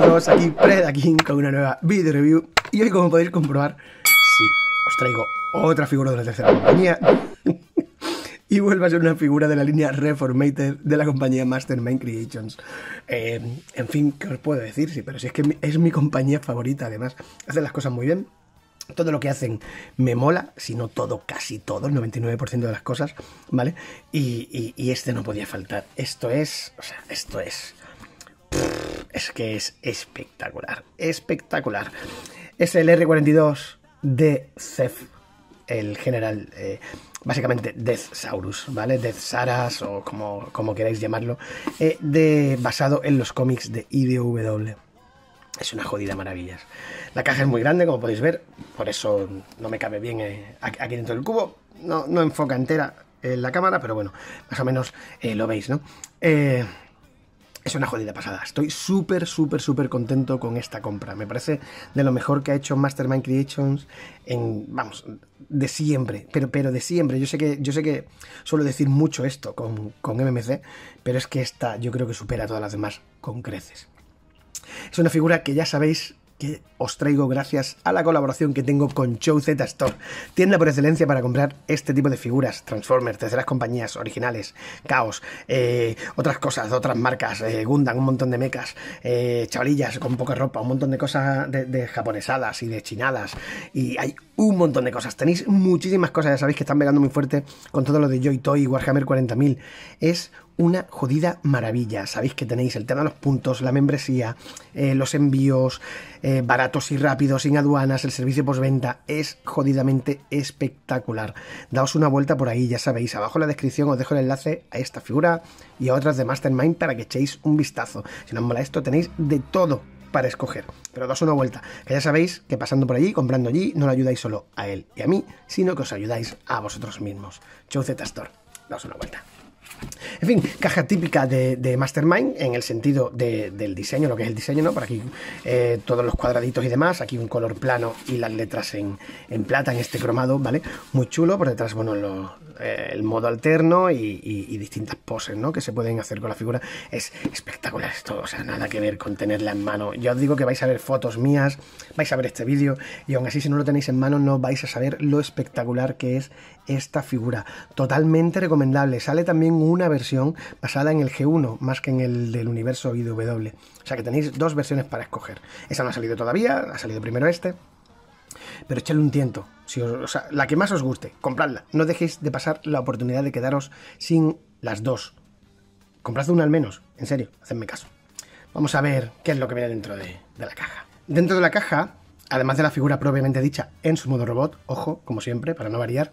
todos, aquí Predaking con una nueva video review y hoy como podéis comprobar, sí, os traigo otra figura de la tercera compañía y vuelve a ser una figura de la línea Reformator de la compañía Mastermind Creations. Eh, en fin, ¿qué os puedo decir? Sí, pero si es que es mi compañía favorita además, hacen las cosas muy bien, todo lo que hacen me mola, si no todo, casi todo, el 99% de las cosas, ¿vale? Y, este no podía faltar. Esto es, o sea, esto es es que es espectacular, espectacular. Es el R-42 de Zef, el general, eh, básicamente Death Saurus, ¿vale? Death Saras o como, como queráis llamarlo, eh, de, basado en los cómics de IDW. Es una jodida maravillas. La caja es muy grande, como podéis ver, por eso no me cabe bien eh, aquí dentro del cubo. No, no enfoca entera en la cámara, pero bueno, más o menos lo veis, ¿no? Eh, es una jodida pasada. Estoy súper, súper, súper contento con esta compra. Me parece de lo mejor que ha hecho Mastermind Creations en, vamos, de siempre. Pero, pero de siempre. Yo sé que, yo sé que suelo decir mucho esto con, con MMC, pero es que esta yo creo que supera a todas las demás con creces. Es una figura que ya sabéis que os traigo gracias a la colaboración que tengo con Show Z Store, tienda por excelencia para comprar este tipo de figuras, Transformers, terceras compañías, originales, Caos, eh, otras cosas otras marcas, eh, Gundam, un montón de mecas, eh, chavalillas con poca ropa, un montón de cosas de, japonesadas y de chinadas, y hay un montón de cosas. Tenéis muchísimas cosas, ya sabéis que están pegando muy fuerte con todo lo de Joy Toy y Warhammer 40.000. Es una jodida maravilla. Sabéis que tenéis el tema de los puntos, la membresía, eh, los envíos eh, baratos y rápidos, sin aduanas, el servicio postventa. Es jodidamente espectacular. Daos una vuelta por ahí, ya sabéis. Abajo en la descripción os dejo el enlace a esta figura y a otras de Mastermind para que echéis un vistazo. Si no os mola esto, tenéis de todo para escoger. Pero daos una vuelta, que ya sabéis que pasando por allí, comprando allí, no lo ayudáis solo a él y a mí, sino que os ayudáis a vosotros mismos. Chau Zetastor, daos una vuelta. En fin, caja típica de, Mastermind en el sentido del diseño, lo que es el diseño, ¿no? Por aquí eh, todos los cuadraditos y demás, aquí un color plano y las letras en, plata, en este cromado, ¿vale? Muy chulo, por detrás, bueno, eh, el modo alterno y, y, distintas poses, ¿no? Que se pueden hacer con la figura. Es espectacular esto, o sea, nada que ver con tenerla en mano. Yo os digo que vais a ver fotos mías, vais a ver este vídeo y aún así si no lo tenéis en mano no vais a saber lo espectacular que es esta figura. Totalmente recomendable. Sale también una versión basada en el G1, más que en el del universo IDW. O sea que tenéis dos versiones para escoger. Esa no ha salido todavía, ha salido primero este. Pero echadle un tiento. Si la que más os guste, compradla. No dejéis de pasar la oportunidad de quedaros sin las dos. Comprad una al menos, en serio, hacedme caso. Vamos a ver qué es lo que viene dentro de, de la caja. Dentro de la caja, además de la figura propiamente dicha en su modo robot, ojo, como siempre, para no variar,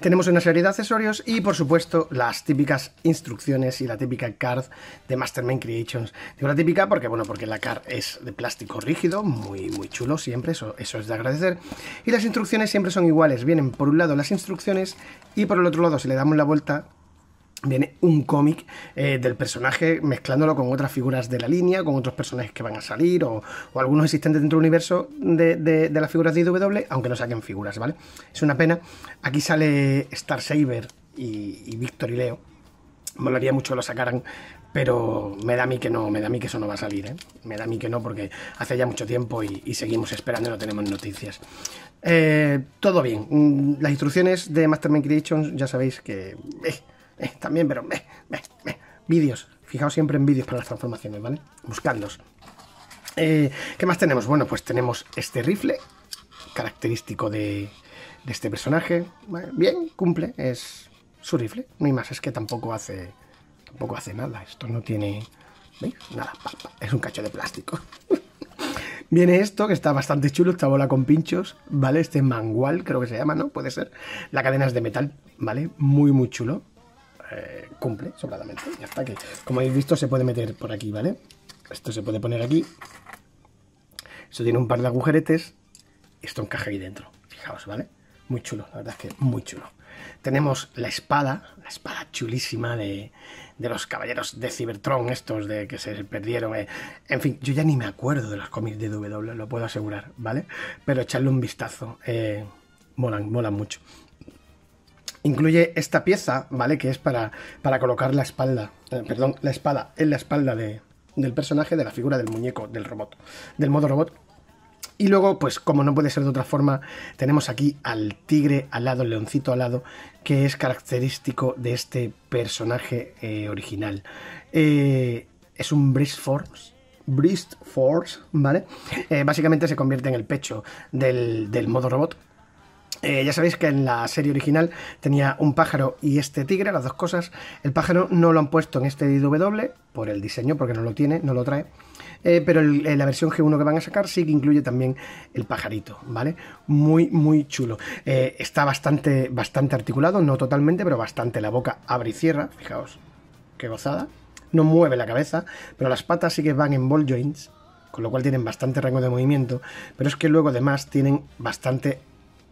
tenemos una serie de accesorios y, por supuesto, las típicas instrucciones y la típica card de Mastermind Creations. Digo la típica porque, bueno, porque la card es de plástico rígido, muy, muy chulo siempre, eso, eso es de agradecer. Y las instrucciones siempre son iguales, vienen por un lado las instrucciones y por el otro lado, si le damos la vuelta, viene un cómic eh, del personaje mezclándolo con otras figuras de la línea, con otros personajes que van a salir o, algunos existentes dentro del universo de, las figuras de w aunque no saquen figuras, ¿vale? Es una pena. Aquí sale Star Saber y, Víctor Victor y Leo. Molaría mucho que lo sacaran, pero me da a mí que no, me da a mí que eso no va a salir, ¿eh? Me da a mí que no porque hace ya mucho tiempo y, seguimos esperando y no tenemos noticias. Eh, todo bien. Mm, las instrucciones de Mastermind Creations ya sabéis que... Eh, eh, también, pero eh, eh, vídeos. Fijaos siempre en vídeos para las transformaciones, ¿vale? Buscadlos. ¿Qué más tenemos? Bueno, pues tenemos este rifle, característico de, este personaje. Bien, cumple, es su rifle. No hay más, es que tampoco hace, tampoco hace nada. Esto no tiene... ¿Veis? Nada, es un cacho de plástico. Viene esto, que está bastante chulo, esta bola con pinchos, ¿vale? Este mangual, creo que se llama, ¿no? Puede ser. La cadena es de metal, ¿vale? Muy, muy chulo. Eh, cumple sobradamente. Ya está, que como habéis visto se puede meter por aquí, ¿vale? Esto se puede poner aquí. Esto tiene un par de agujeretes. Esto encaja ahí dentro. Fijaos, ¿vale? Muy chulo, la verdad es que muy chulo. Tenemos la espada, la espada chulísima de, de los caballeros de Cybertron, estos de que se perdieron. Eh. En fin, yo ya ni me acuerdo de los cómics de W, lo puedo asegurar, ¿vale? Pero echarle un vistazo, eh, molan, molan mucho incluye esta pieza, ¿vale? Que es para, para colocar la espalda, eh, perdón, la espada en la espalda del personaje, de la figura del muñeco, del robot, del modo robot. Y luego, pues como no puede ser de otra forma, tenemos aquí al tigre alado, el leoncito alado, que es característico de este personaje eh, original. Eh, es un bristforce, Force, Force, ¿vale? básicamente se convierte en el pecho del, del modo robot eh, ya sabéis que en la serie original tenía un pájaro y este tigre, las dos cosas. El pájaro no lo han puesto en este DW por el diseño, porque no lo tiene, no lo trae. Eh, pero eh, la versión G1 que van a sacar sí que incluye también el pajarito, ¿vale? Muy, muy chulo. está bastante, bastante articulado, no totalmente, pero bastante. La boca abre y cierra, fijaos, qué gozada. No mueve la cabeza, pero las patas sí que van en ball joints, con lo cual tienen bastante rango de movimiento, pero es que luego además tienen bastante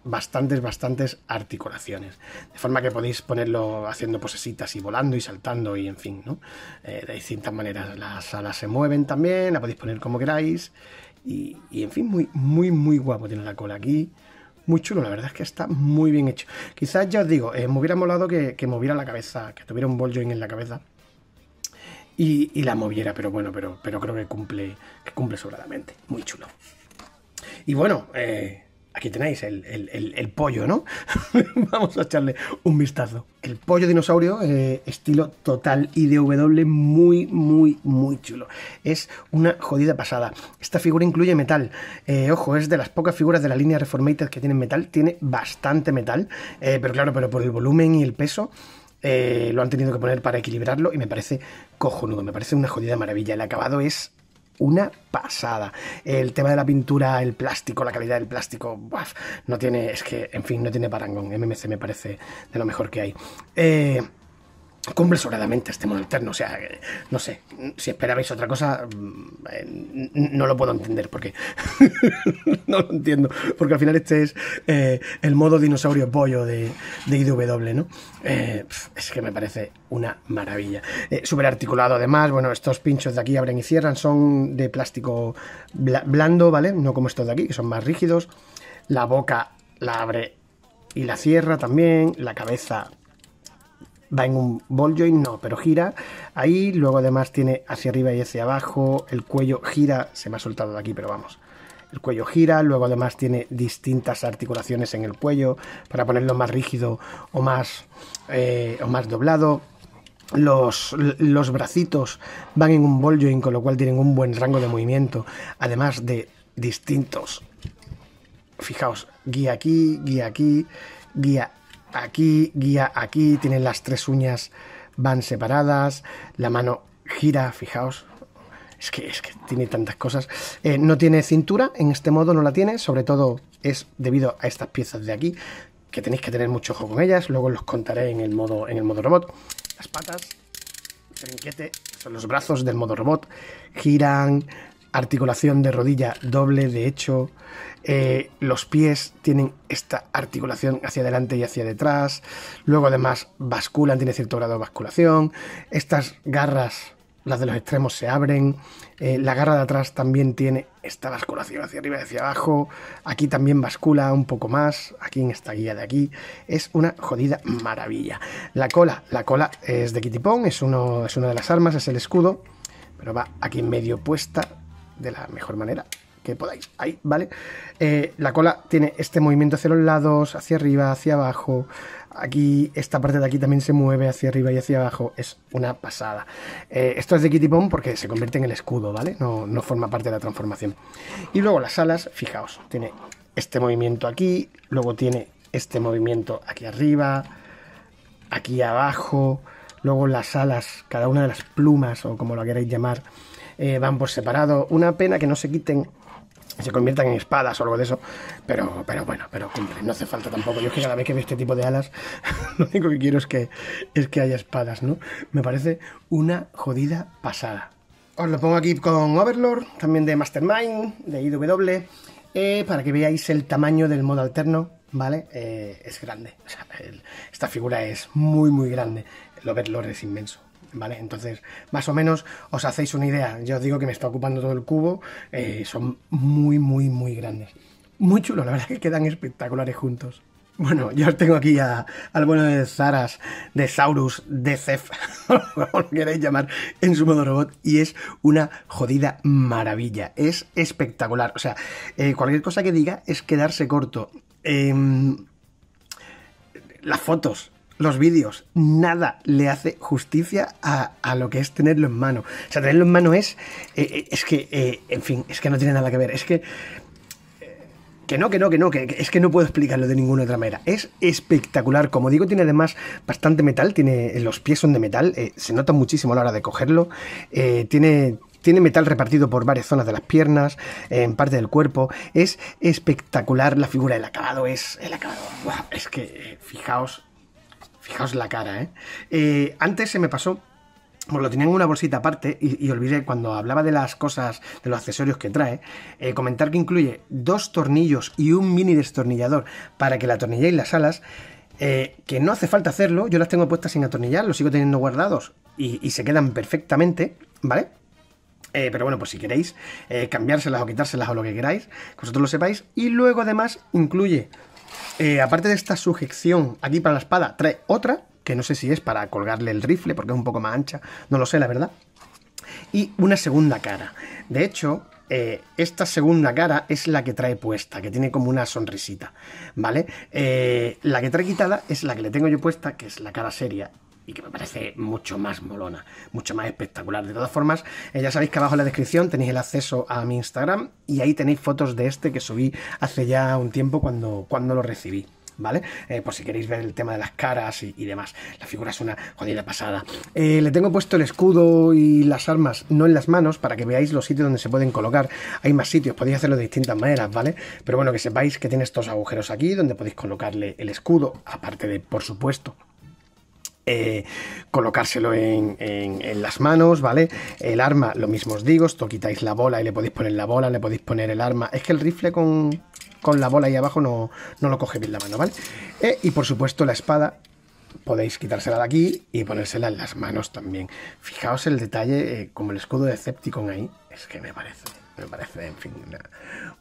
bastantes, bastantes articulaciones. De forma que podéis ponerlo haciendo posesitas y volando y saltando y en fin, ¿no? Eh, de distintas maneras. Las alas se mueven también, la podéis poner como queráis. Y, en fin, muy, muy, muy guapo tiene la cola aquí. Muy chulo, la verdad es que está muy bien hecho. Quizás ya os digo, eh, me hubiera molado que, moviera la cabeza, que tuviera un ball en la cabeza. Y, la moviera, pero bueno, pero, pero creo que cumple, que cumple sobradamente. Muy chulo. Y bueno, eh, Aquí tenéis el, pollo, ¿no? Vamos a echarle un vistazo. El pollo dinosaurio, eh, estilo total IDW, muy, muy, muy chulo. Es una jodida pasada. Esta figura incluye metal. Eh, ojo, es de las pocas figuras de la línea Reformated que tienen metal. Tiene bastante metal, eh, pero claro, pero por el volumen y el peso. lo han tenido que poner para equilibrarlo y me parece cojonudo, me parece una jodida maravilla. El acabado es una pasada. El tema de la pintura, el plástico, la calidad del plástico, no tiene, es que, en fin, no tiene parangón. MMC me parece de lo mejor que hay. Eh, cumple sobradamente este modo alterno. O sea, no sé, si esperabais otra cosa, mm, eh, no lo puedo entender porque no lo entiendo. Porque al final este es eh, el modo dinosaurio pollo de, de IDW, ¿no? Eh, es que me parece una maravilla. Súper articulado además. Bueno, estos pinchos de aquí abren y cierran, son de plástico blando, ¿vale? No como estos de aquí, que son más rígidos. La boca la abre y la cierra también. La cabeza va en un ball joint, no, pero gira ahí, luego además tiene hacia arriba y hacia abajo, el cuello gira, se me ha soltado de aquí, pero vamos. El cuello gira, luego además tiene distintas articulaciones en el cuello para ponerlo más rígido o más, eh, o más doblado. Los, bracitos van en un ball joint, con lo cual tienen un buen rango de movimiento, además de distintos. Fijaos, guía aquí, guía aquí, guía aquí, guía aquí, tienen las tres uñas van separadas, la mano gira, fijaos, es que, es que tiene tantas cosas. Eh, no tiene cintura, en este modo no la tiene, sobre todo es debido a estas piezas de aquí, que tenéis que tener mucho ojo con ellas, luego los contaré en el modo, en el modo robot. Las patas, trinquete, son los brazos del modo robot, giran, articulación de rodilla doble, de hecho, eh, los pies tienen esta articulación hacia adelante y hacia detrás, luego además basculan, tiene cierto grado de basculación, estas garras, las de los extremos se abren, eh, la garra de atrás también tiene esta basculación hacia arriba y hacia abajo, aquí también bascula un poco más, aquí en esta guía de aquí, es una jodida maravilla. La cola, la cola es de Kitipón, es, uno, es una de las armas, es el escudo, pero va aquí en medio puesta, de la mejor manera que podáis. Ahí, ¿vale? Eh, la cola tiene este movimiento hacia los lados, hacia arriba, hacia abajo. Aquí, esta parte de aquí también se mueve hacia arriba y hacia abajo. Es una pasada. Eh, esto es de Kitty Pong porque se convierte en el escudo, ¿vale? No, no forma parte de la transformación. Y luego las alas, fijaos, tiene este movimiento aquí, luego tiene este movimiento aquí arriba, aquí abajo, luego las alas, cada una de las plumas o como lo queráis llamar, eh, van por separado. Una pena que no se quiten se conviertan en espadas o algo de eso. Pero, pero bueno, pero no hace falta tampoco. Yo es que cada vez que veo este tipo de alas, lo único que quiero es que, es que haya espadas, ¿no? Me parece una jodida pasada. Os lo pongo aquí con Overlord, también de Mastermind, de IW, eh, para que veáis el tamaño del modo alterno, ¿vale? Eh, es grande. O sea, esta figura es muy, muy grande. El Overlord es inmenso. ¿vale? Entonces, más o menos os hacéis una idea. Yo os digo que me está ocupando todo el cubo, eh, son muy, muy, muy grandes. Muy chulos, la verdad que quedan espectaculares juntos. Bueno, yo os tengo aquí a, al bueno de Zaras, de Saurus, de Cef, como lo queréis llamar, en su modo robot, y es una jodida maravilla. Es espectacular. O sea, eh, cualquier cosa que diga es quedarse corto. Em, las fotos, los vídeos, nada le hace justicia a, lo que es tenerlo en mano. O sea, tenerlo en mano es, eh, eh, es que, eh, en fin, es que no tiene nada que ver. Es que, que no, que no, que no, que, es que no puedo explicarlo de ninguna otra manera. Es espectacular. Como digo, tiene además bastante metal, tiene, los pies son de metal, se nota muchísimo a la hora de cogerlo. tiene, tiene metal repartido por varias zonas de las piernas, en parte del cuerpo. Es espectacular la figura el acabado. Es el acabado. es que, fijaos Fijaos la cara, ¿eh? ¿eh? antes se me pasó pues lo tenía en una bolsita aparte y, olvidé cuando hablaba de las cosas, de los accesorios que trae, eh, comentar que incluye dos tornillos y un mini destornillador para que la atornilléis las alas, eh, que no hace falta hacerlo, yo las tengo puestas sin atornillar, los sigo teniendo guardados y, se quedan perfectamente, ¿vale? pero bueno, pues si queréis cambiárselas o quitárselas o lo que queráis, que vosotros lo sepáis. Y luego además incluye eh, aparte de esta sujeción aquí para la espada, trae otra, que no sé si es para colgarle el rifle, porque es un poco más ancha, no lo sé, la verdad. Y una segunda cara. De hecho, eh, esta segunda cara es la que trae puesta, que tiene como una sonrisita, ¿vale? Eh, la que trae quitada es la que le tengo yo puesta, que es la cara seria, y que me parece mucho más molona, mucho más espectacular. De todas formas, eh, ya sabéis que abajo en la descripción tenéis el acceso a mi Instagram y ahí tenéis fotos de este que subí hace ya un tiempo cuando, cuando lo recibí. ¿vale? Eh, por si queréis ver el tema de las caras y, demás. La figura es una jodida pasada. Eh, le tengo puesto el escudo y las armas no en las manos para que veáis los sitios donde se pueden colocar. Hay más sitios, podéis hacerlo de distintas maneras, ¿vale? Pero bueno, que sepáis que tiene estos agujeros aquí donde podéis colocarle el escudo, aparte de, por supuesto, eh, colocárselo en, las manos, ¿vale? El arma, lo mismo os digo, esto quitáis la bola y le podéis poner la bola, le podéis poner el arma. Es que el rifle con, la bola ahí abajo no, no, lo coge bien la mano, ¿vale? Eh, y por supuesto la espada, podéis quitársela de aquí y ponérsela en las manos también. Fijaos el detalle, eh, como el escudo de Decepticon ahí, es que me parece, me parece, en fin, una,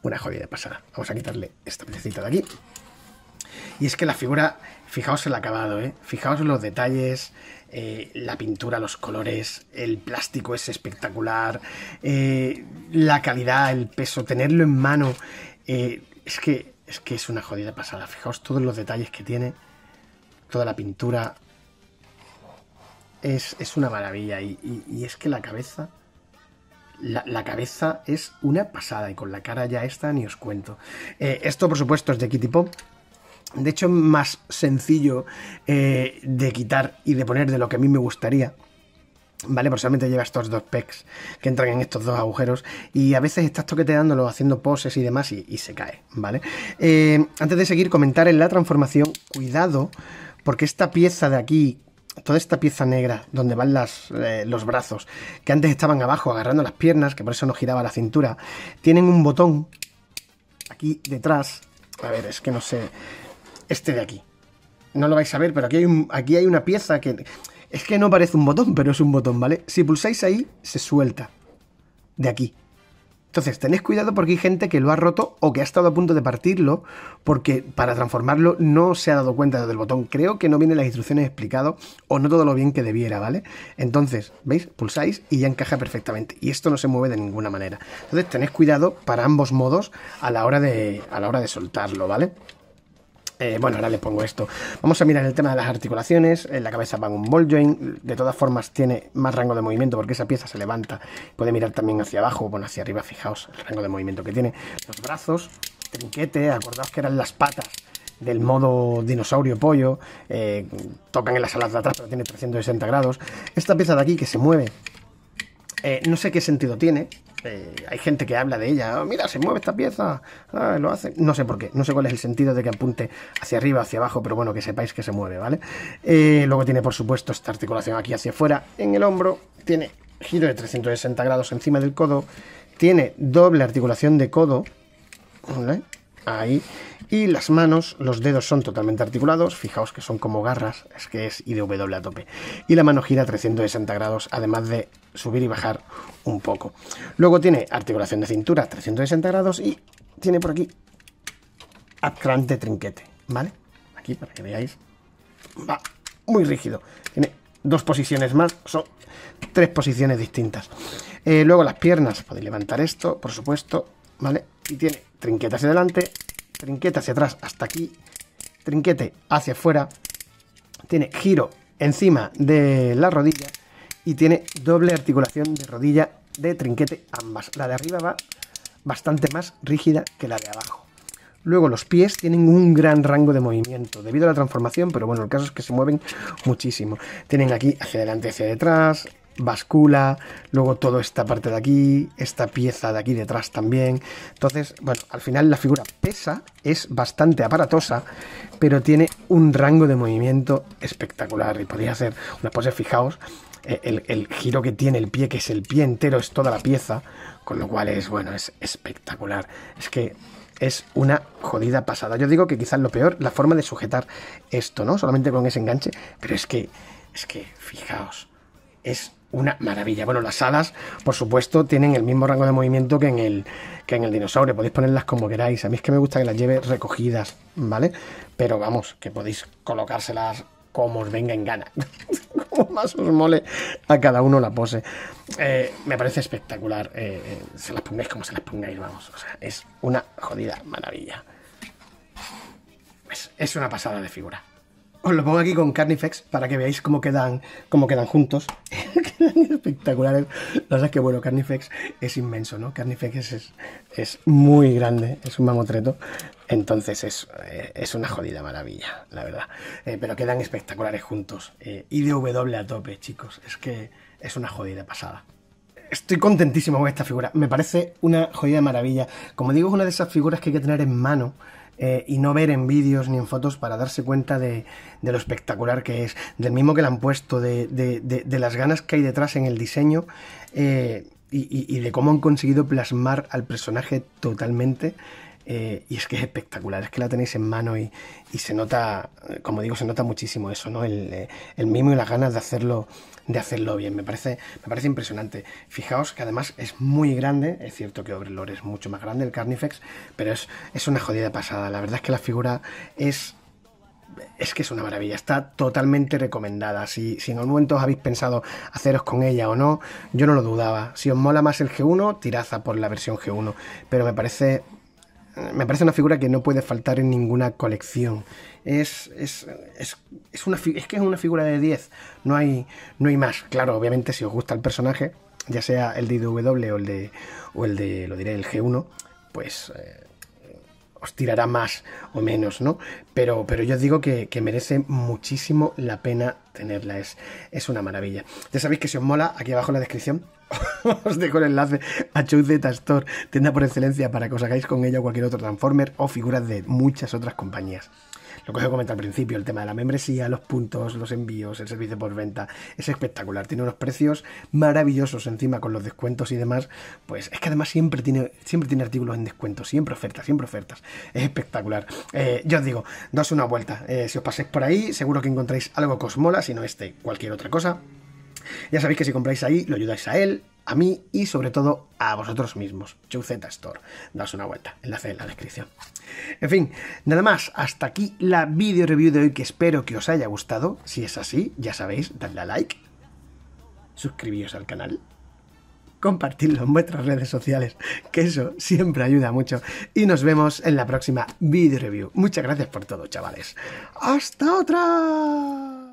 una jodida pasada. Vamos a quitarle esta piecita de aquí. Y es que la figura, fijaos el acabado, ¿eh? fijaos los detalles, eh, la pintura, los colores, el plástico es espectacular, eh, la calidad, el peso, tenerlo en mano. es, que, es que es una jodida pasada. Fijaos todos los detalles que tiene, toda la pintura. Es, una maravilla. Y, es que la cabeza. La, cabeza es una pasada y con la cara ya está ni os cuento. esto, por supuesto, es de Kitty Pop, de hecho, es más sencillo eh, de quitar y de poner de lo que a mí me gustaría. ¿Vale? Porque solamente lleva estos dos pecs que entran en estos dos agujeros y a veces estás toqueteándolo, haciendo poses y demás y, se cae, ¿vale? Eh, antes de seguir, comentar en la transformación, cuidado, porque esta pieza de aquí, toda esta pieza negra donde van las, eh, los brazos, que antes estaban abajo agarrando las piernas, que por eso no giraba la cintura, tienen un botón aquí detrás, a ver, es que no sé este de aquí. No lo vais a ver, pero aquí hay, una pieza que... Es que no parece un botón, pero es un botón, ¿vale? Si pulsáis ahí, se suelta. De aquí. Entonces, tenéis cuidado porque hay gente que lo ha roto o que ha estado a punto de partirlo porque para transformarlo no se ha dado cuenta del botón. Creo que no vienen las instrucciones explicado o no todo lo bien que debiera, ¿vale? Entonces, ¿veis? Pulsáis y ya encaja perfectamente. Y esto no se mueve de ninguna manera. Entonces, tenéis cuidado para ambos modos a la hora de, a la hora de soltarlo, ¿vale? Eh, bueno, ahora le pongo esto. Vamos a mirar el tema de las articulaciones. En la cabeza va un ball joint. De todas formas, tiene más rango de movimiento porque esa pieza se levanta. Puede mirar también hacia abajo, o hacia arriba. Fijaos el rango de movimiento que tiene. Los brazos, trinquete. Acordaos que eran las patas del modo dinosaurio pollo. Eh, tocan en las alas de atrás, pero tiene 360 grados. Esta pieza de aquí que se mueve eh, no sé qué sentido tiene, hay gente que habla de ella, oh, mira, se mueve esta pieza, ah, lo hace. No sé por qué, no sé cuál es el sentido de que apunte hacia arriba, hacia abajo, pero bueno, que sepáis que se mueve, ¿vale? Eh, luego tiene, por supuesto, esta articulación aquí hacia afuera en el hombro, tiene giro de 360 grados encima del codo, tiene doble articulación de codo, ¿vale? ahí. Y las manos, los dedos son totalmente articulados, fijaos que son como garras, es que es IDW a tope. Y la mano gira 360 grados, además de subir y bajar un poco. Luego tiene articulación de cintura 360 grados y tiene por aquí de trinquete, ¿vale? Aquí para que veáis, va muy rígido. Tiene dos posiciones más, son tres posiciones distintas. Eh, luego las piernas, podéis levantar esto, por supuesto, ¿vale? y tiene trinquete hacia adelante, trinquete hacia atrás hasta aquí, trinquete hacia afuera, tiene giro encima de la rodilla y tiene doble articulación de rodilla de trinquete ambas. La de arriba va bastante más rígida que la de abajo. Luego los pies tienen un gran rango de movimiento debido a la transformación, pero bueno, el caso es que se mueven muchísimo. Tienen aquí hacia adelante, hacia detrás, bascula, luego toda esta parte de aquí, esta pieza de aquí detrás también. Entonces, bueno, al final la figura pesa, es bastante aparatosa, pero tiene un rango de movimiento espectacular y podría hacer una pose, fijaos, eh, el, el, giro que tiene el pie, que es el pie entero, es toda la pieza, con lo cual es, bueno, es espectacular. Es que es una jodida pasada. Yo digo que quizás lo peor, la forma de sujetar esto, ¿no? Solamente con ese enganche, pero es que, es que, fijaos, es una maravilla. Bueno, las alas, por supuesto, tienen el mismo rango de movimiento que en el, que en el dinosaurio. Podéis ponerlas como queráis. A mí es que me gusta que las lleve recogidas, ¿vale? Pero vamos, que podéis colocárselas como os venga en gana. como más os mole a cada uno la pose. Eh, me parece espectacular. Eh, eh, se las pongáis como se las pongáis, vamos. O sea, es una jodida maravilla. es una pasada de figura. Os lo pongo aquí con Carnifex para que veáis cómo quedan, cómo quedan juntos. quedan espectaculares. La verdad es que, bueno, Carnifex es inmenso, ¿no? Carnifex es, muy grande, es un mamotreto. Entonces es, eh, una jodida maravilla, la verdad. Eh, pero quedan espectaculares juntos. Eh, IDW a tope, chicos. Es que es una jodida pasada estoy contentísimo con esta figura. Me parece una jodida maravilla. Como digo, es una de esas figuras que hay que tener en mano eh, y no ver en vídeos ni en fotos para darse cuenta de, lo espectacular que es, del mismo que le han puesto, de, las ganas que hay detrás en el diseño eh, y, de cómo han conseguido plasmar al personaje totalmente. Eh, y es que es espectacular, es que la tenéis en mano y, se nota, como digo, se nota muchísimo eso, ¿no? El, el mimo y las ganas de hacerlo, de hacerlo bien. Me parece, me parece impresionante. Fijaos que además es muy grande, es cierto que Overlord es mucho más grande, el Carnifex, pero es, una jodida pasada. La verdad es que la figura es es que es una maravilla, está totalmente recomendada. Si, si, en algún momento os habéis pensado haceros con ella o no, yo no lo dudaba. Si os mola más el G1, tiraza por la versión G1. Pero me parece me parece una figura que no puede faltar en ninguna colección. Es, es, es, es una, es que es una figura de 10, no hay, no hay más. Claro, obviamente si os gusta el personaje, ya sea el de IDW o el de, o el de lo diré, el G1, pues eh, os tirará más o menos, ¿no? Pero, pero yo digo que, merece muchísimo la pena tenerla, es, es una maravilla. Ya sabéis que si os mola, aquí abajo en la descripción os dejo el enlace a Chuzeta Store, tienda por excelencia para que os hagáis con ella cualquier otro Transformer o figuras de muchas otras compañías lo que os he comentado al principio, el tema de la membresía, los puntos, los envíos, el servicio por venta, es espectacular, tiene unos precios maravillosos encima con los descuentos y demás, pues es que además siempre tiene, siempre tiene artículos en descuento, siempre ofertas, siempre ofertas, es espectacular. Eh, yo os digo, daos una vuelta, eh, si os pasáis por ahí, seguro que encontráis algo que os mola, si no este, cualquier otra cosa. Ya sabéis que si compráis ahí, lo ayudáis a él, a mí y sobre todo a vosotros mismos. Z Store. Daos una vuelta, enlace en la descripción. En fin, nada más, hasta aquí la video review de hoy que espero que os haya gustado. Si es así, ya sabéis, dadle a like, suscribiros al canal, compartidlo en vuestras redes sociales, que eso siempre ayuda mucho. Y nos vemos en la próxima video review. Muchas gracias por todo, chavales. ¡Hasta otra!